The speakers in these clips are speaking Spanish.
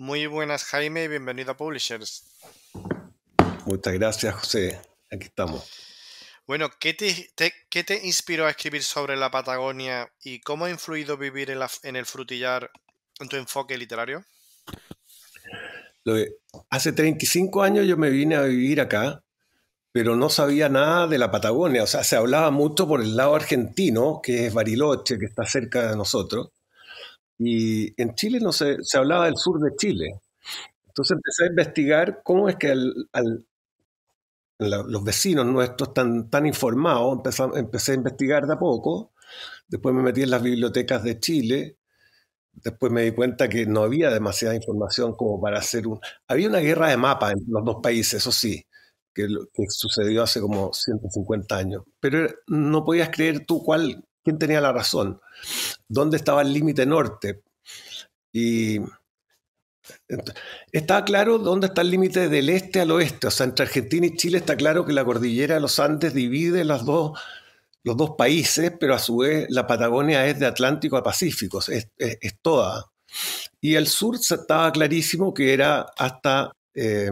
Muy buenas, Jaime, y bienvenido a Publishers. Muchas gracias, José. Aquí estamos. Bueno, ¿qué te, inspiró a escribir sobre la Patagonia y cómo ha influido vivir en, el frutillar en tu enfoque literario? hace 35 años yo me vine a vivir acá, pero no sabía nada de la Patagonia. O sea, se hablaba mucho por el lado argentino, que es Bariloche, que está cerca de nosotros, y en Chile no se, se hablaba del sur de Chile. Entonces empecé a investigar cómo es que los vecinos nuestros están tan informados, empecé, a investigar de a poco. Después me metí en las bibliotecas de Chile, después me di cuenta que no había demasiada información como para hacer un... Había una guerra de mapa en los dos países, eso sí, que, que, sucedió hace como 150 años, pero no podías creer tú cuál, tenía la razón, dónde estaba el límite norte. Y está claro dónde está el límite del este al oeste, o sea, entre Argentina y Chile está claro que la cordillera de los Andes divide dos, los dos países, pero a su vez la Patagonia es de Atlántico a Pacífico, es, toda. Y el sur estaba clarísimo que era hasta eh,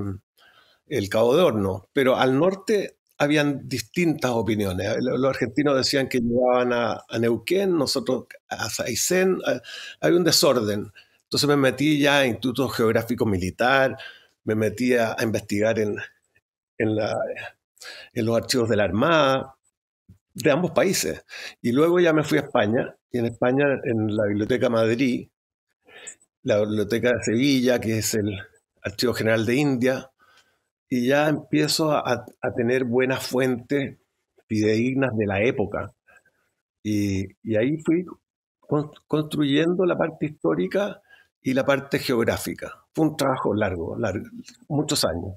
el Cabo de Horno, pero al norte habían distintas opiniones. Los argentinos decían que llegaban a, Neuquén, nosotros a Saicén, había un desorden. Entonces me metí ya a Instituto Geográfico Militar, me metí a, investigar en, en, los archivos de la Armada, de ambos países. Y luego ya me fui a España, y en España, en la Biblioteca Madrid, la Biblioteca de Sevilla, que es el Archivo General de India, y ya empiezo a, tener buenas fuentes fidedignas de la época. Y, ahí fui construyendo la parte histórica y la parte geográfica. Fue un trabajo largo, largo, muchos años.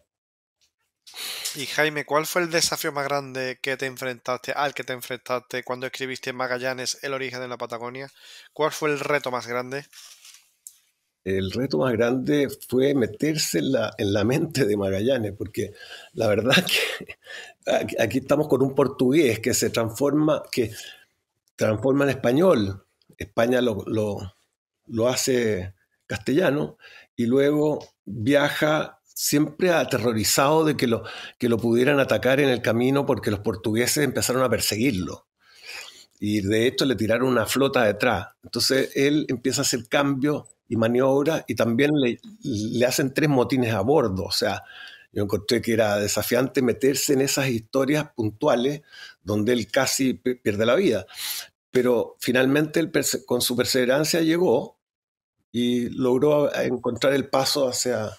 Y Jaime, ¿cuál fue el desafío más grande que te enfrentaste, al que te enfrentaste cuando escribiste Magallanes, el origen de la Patagonia? ¿Cuál fue el reto más grande? el reto más grande fue meterse en la, en la mente de Magallanes, porque la verdad que aquí estamos con un portugués que se transforma, que transforma en español. España lo, lo, hace castellano y luego viaja siempre aterrorizado de que lo, que lo pudieran atacar en el camino porque los portugueses empezaron a perseguirlo y de hecho le tiraron una flota detrás. Entonces él empieza a hacer cambios y maniobras y también le, le, hacen tres motines a bordo. O sea, yo encontré que era desafiante meterse en esas historias puntuales donde él casi pierde la vida. Pero finalmente él con su perseverancia llegó y logró encontrar el paso hacia,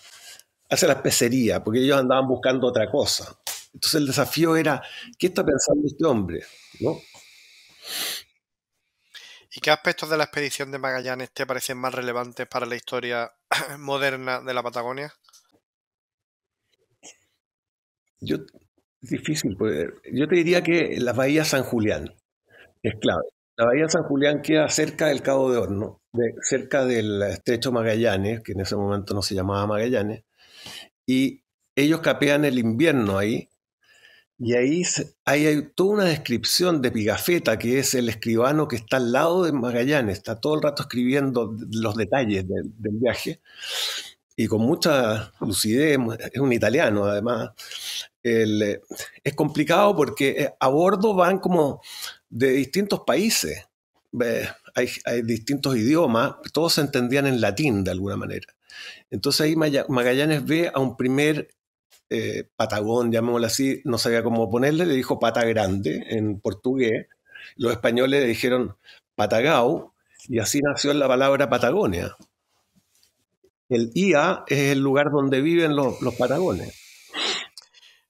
hacia la pecería, porque ellos andaban buscando otra cosa. Entonces el desafío era, ¿qué está pensando este hombre? ¿No? ¿Y qué aspectos de la expedición de Magallanes te parecen más relevantes para la historia moderna de la Patagonia? Yo, difícil. Pues, eh, yo te diría que la Bahía San Julián es clave. La Bahía San Julián queda cerca del Cabo de Horno, cerca del Estrecho Magallanes, que en ese momento no se llamaba Magallanes, y ellos capean el invierno ahí y ahí hay, toda una descripción de Pigafetta, que es el escribano que está al lado de Magallanes, está todo el rato escribiendo los detalles del viaje, y con mucha lucidez, es un italiano además. Eh, es complicado porque eh, a bordo van como de distintos países, hay, hay distintos idiomas, todos se entendían en latín de alguna manera. Entonces ahí Magallanes ve a un primer eh, patagón, llamémoslo así, no sabía cómo ponerle, le dijo pata grande en portugués. Los españoles le dijeron patagao y así nació la palabra Patagonia. El IA es el lugar donde viven los, patagones.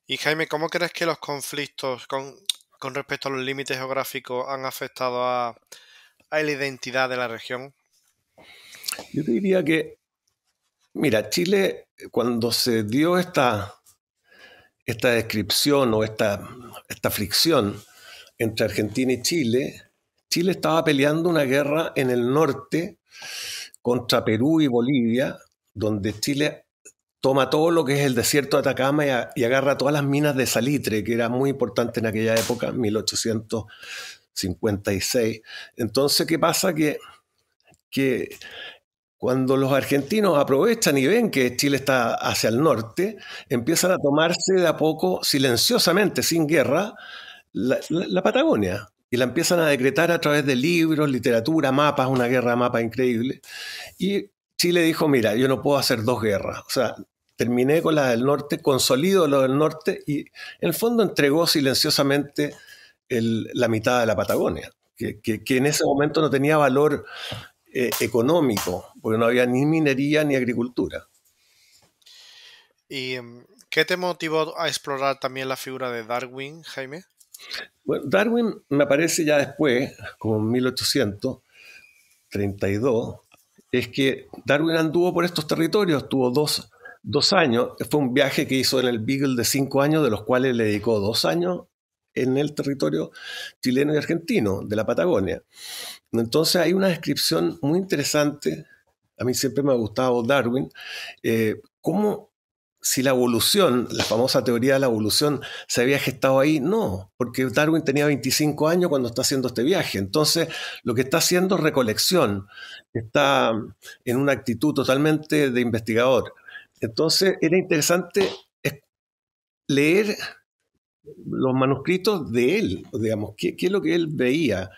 Y Jaime, ¿cómo crees que los conflictos con, respecto a los límites geográficos han afectado a, a la identidad de la región? Yo diría que, mira, Chile, cuando se dio esta esta descripción o esta, esta fricción entre Argentina y Chile, Chile estaba peleando una guerra en el norte contra Perú y Bolivia, donde Chile toma todo lo que es el desierto de Atacama y, agarra todas las minas de salitre, que era muy importante en aquella época, 1856. Entonces, ¿qué pasa? Que, que cuando los argentinos aprovechan y ven que Chile está hacia el norte, empiezan a tomarse de a poco, silenciosamente, sin guerra, la, Patagonia. Y la empiezan a decretar a través de libros, literatura, mapas, una guerra mapa increíble. Y Chile dijo, mira, yo no puedo hacer dos guerras. O sea, terminé con la del norte, consolido lo del norte y en el fondo entregó silenciosamente la mitad de la Patagonia, que, en ese momento no tenía valor eh, económico, porque no había ni minería ni agricultura. ¿Y em, qué te motivó a explorar también la figura de Darwin, Jaime? Bueno, Darwin me aparece ya después, como en 1832, es que Darwin anduvo por estos territorios, tuvo dos años, fue un viaje que hizo en el Beagle de cinco años, de los cuales le dedicó dos años en el territorio chileno y argentino, de la Patagonia. Entonces hay una descripción muy interesante, a mí siempre me ha gustado Darwin, eh, cómo si la evolución, la famosa teoría de la evolución, se había gestado ahí, no, porque Darwin tenía 25 años cuando está haciendo este viaje. Entonces, lo que está haciendo es recolección, está mm, en una actitud totalmente de investigador. Entonces, era interesante leer los manuscritos de él, digamos, qué, es lo que él veía.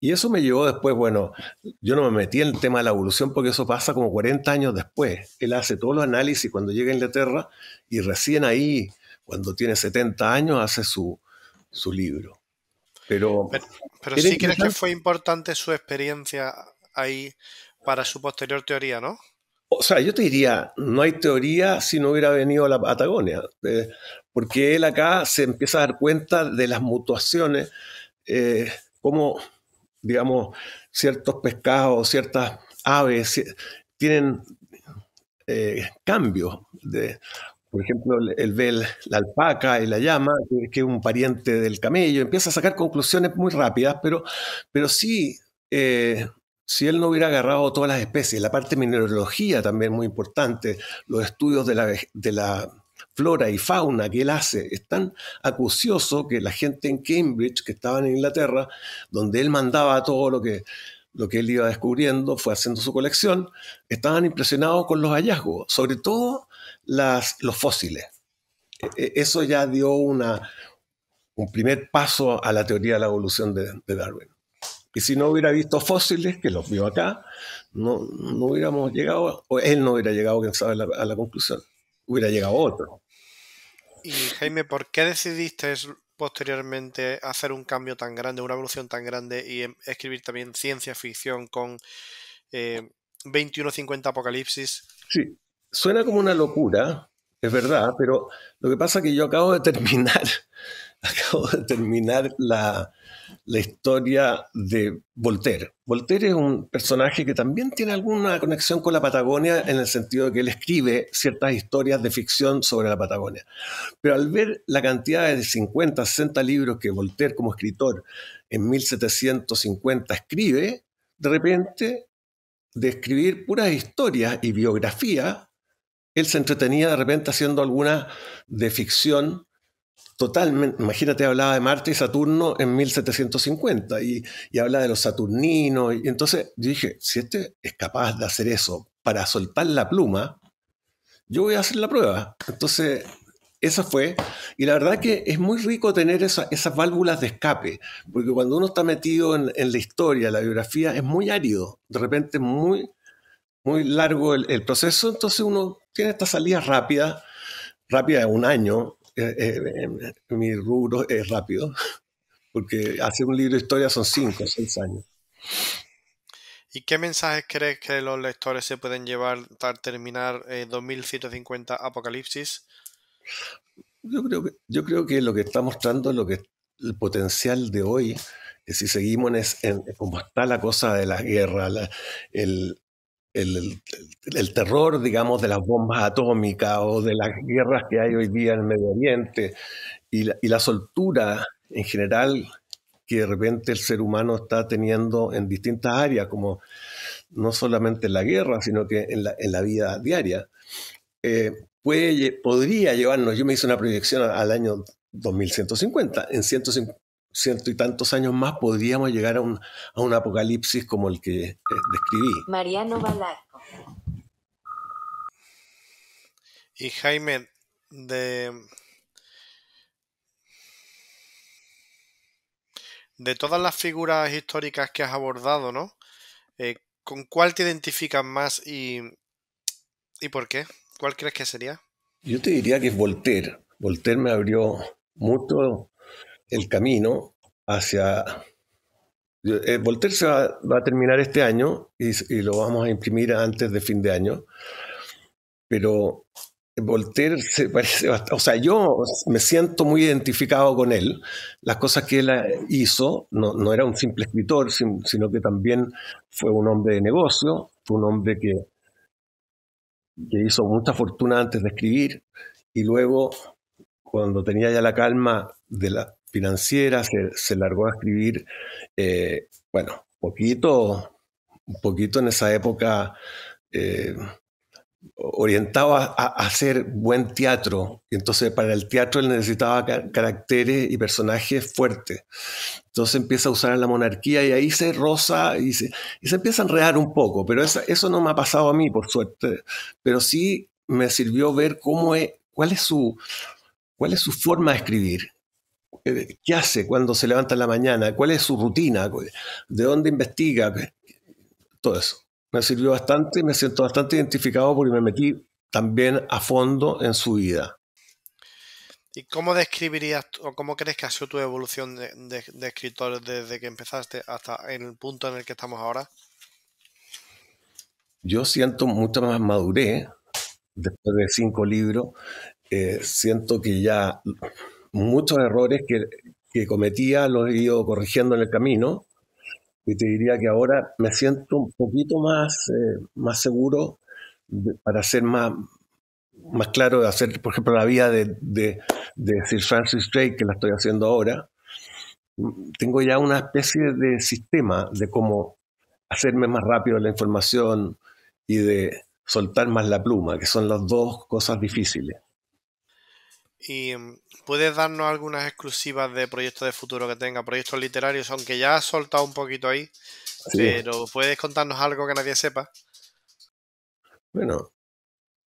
Y eso me llevó después, bueno, yo no me metí en el tema de la evolución porque eso pasa como 40 años después. Él hace todos los análisis cuando llega a Inglaterra y recién ahí, cuando tiene 70 años, hace su, libro. Pero, pero, sí crees que fue importante su experiencia ahí para su posterior teoría, ¿no? O sea, yo te diría, no hay teoría si no hubiera venido a la Patagonia, eh, porque él acá se empieza a dar cuenta de las mutuaciones, eh, como, digamos, ciertos pescados, ciertas aves eh, tienen cambios. De, por ejemplo, él ve la alpaca y la llama, que, es un pariente del camello, empieza a sacar conclusiones muy rápidas, pero, pero sí si él no hubiera agarrado todas las especies, la parte mineralogía también muy importante, los estudios de la, flora y fauna que él hace, es tan acucioso que la gente en Cambridge, que estaba en Inglaterra, donde él mandaba todo lo que, lo que él iba descubriendo, fue haciendo su colección, estaban impresionados con los hallazgos, sobre todo los fósiles. E, e, eso ya dio una, un primer paso a la teoría de la evolución de Darwin. Y si no hubiera visto fósiles, que los vio acá, no, no hubiéramos llegado, o él no hubiera llegado, quién sabe, a la, conclusión. Hubiera llegado otro. Y Jaime, ¿por qué decidiste posteriormente hacer un cambio tan grande, una evolución tan grande y em, escribir también ciencia ficción con 2150 eh, Apocalipsis? Sí, suena como una locura, es verdad, pero lo que pasa es que yo acabo de terminar acabo de terminar la, historia de Voltaire. Voltaire es un personaje que también tiene alguna conexión con la Patagonia en el sentido de que él escribe ciertas historias de ficción sobre la Patagonia. Pero al ver la cantidad de 50, 60 libros que Voltaire como escritor en 1750 escribe, de repente, de escribir puras historias y biografía, él se entretenía de repente haciendo algunas de ficción Totalmente, imagínate, hablaba de Marte y Saturno en 1750 y, habla de los saturninos. Y entonces yo dije, si este es capaz de hacer eso para soltar la pluma, yo voy a hacer la prueba. Entonces, esa fue. Y la verdad que es muy rico tener esas válvulas de escape, porque cuando uno está metido en, la historia, la biografía, es muy árido, de repente muy, muy largo el, proceso, entonces uno tiene esta salida rápida rápida de un año, eh, eh, eh, mi rubro es rápido, porque hacer un libro de historia son cinco o seis años. ¿Y qué mensajes crees que los lectores se pueden llevar al terminar 2150 Apocalipsis? Yo creo, que, yo creo que lo que está mostrando lo que el potencial de hoy, que si seguimos como está la cosa de la guerra, el, el, terror, digamos, de las bombas atómicas o de las guerras que hay hoy día en el Medio Oriente y la, soltura en general que de repente el ser humano está teniendo en distintas áreas, como no solamente en la guerra, sino que en la, vida diaria, eh, podría llevarnos, yo me hice una proyección al año 2150, en 150, ciento y tantos años más podríamos llegar a un, apocalipsis como el que eh, describí. Mariano Balarco. Y Jaime, de, de todas las figuras históricas que has abordado, ¿no? Eh, ¿Con cuál te identificas más y, y por qué? ¿Cuál crees que sería? Yo te diría que es Voltaire. Voltaire me abrió mucho el camino hacia... Eh, Voltaire se va, a terminar este año y, lo vamos a imprimir antes de fin de año, pero Voltaire se parece bastante, o sea, yo me siento muy identificado con él. Las cosas que él hizo, no, no era un simple escritor, sino que también fue un hombre de negocio, fue un hombre que, que hizo mucha fortuna antes de escribir y luego cuando tenía ya la calma de la, financiera, se, largó a escribir, eh, bueno, poquito, un poquito en esa época eh, orientaba a, hacer buen teatro. Y entonces para el teatro él necesitaba caracteres y personajes fuertes. Entonces empieza a usar a la monarquía y ahí se rosa y se, empieza a enredar un poco. Pero eso no me ha pasado a mí, por suerte. Pero sí me sirvió ver cómo cuál es su, cuál es su forma de escribir. ¿Qué hace cuando se levanta en la mañana? ¿Cuál es su rutina? ¿De dónde investiga? Todo eso. Me sirvió bastante, me siento bastante identificado porque me metí también a fondo en su vida. ¿Y cómo describirías o cómo crees que ha sido tu evolución de, escritor desde que empezaste hasta en el punto en el que estamos ahora? Yo siento mucha más madurez después de cinco libros. Eh, siento que ya muchos errores que, cometía los he ido corrigiendo en el camino. Y te diría que ahora me siento un poquito más, eh, más seguro para ser más, más claro, de hacer, por ejemplo, la vía de, de, de Sir Francis Drake, que la estoy haciendo ahora. Tengo ya una especie de sistema de cómo hacerme más rápido la información y de soltar más la pluma, que son las dos cosas difíciles. Y mm, puedes darnos algunas exclusivas de proyectos de futuro que tenga, proyectos literarios, aunque ya has soltado un poquito ahí, pero puedes contarnos algo que nadie sepa. Bueno,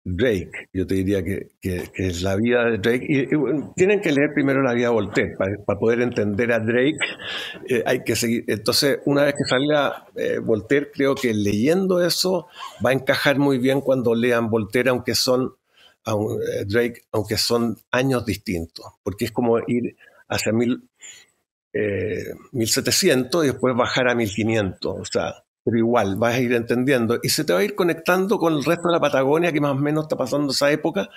Drake, yo te diría que, es la vida de Drake. Y, tienen que leer primero la vida de Voltaire para, poder entender a Drake. Eh, hay que seguir. Entonces, una vez que salga eh, Voltaire, creo que leyendo eso va a encajar muy bien cuando lean Voltaire, aunque son eh, Drake, aunque son años distintos, porque es como ir hacia 1700 eh, y después bajar a 1500, o sea, pero igual vas a ir entendiendo y se te va a ir conectando con el resto de la Patagonia que más o menos está pasando esa época,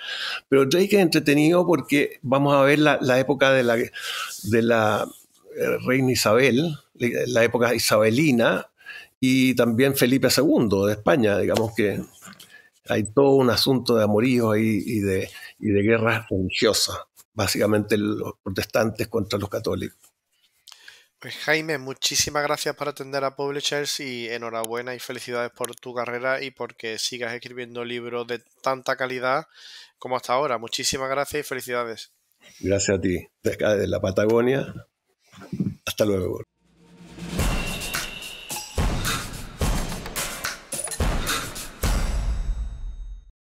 pero Drake es entretenido porque vamos a ver la, época de la, de la eh, reina Isabel, la época isabelina, y también Felipe II de España, digamos que hay todo un asunto de amoríos y de, de guerras religiosas, básicamente los protestantes contra los católicos. Pues Jaime, muchísimas gracias por atender a Publishers y enhorabuena y felicidades por tu carrera y porque sigas escribiendo libros de tanta calidad como hasta ahora. Muchísimas gracias y felicidades. Gracias a ti. De acá, de la Patagonia. Hasta luego.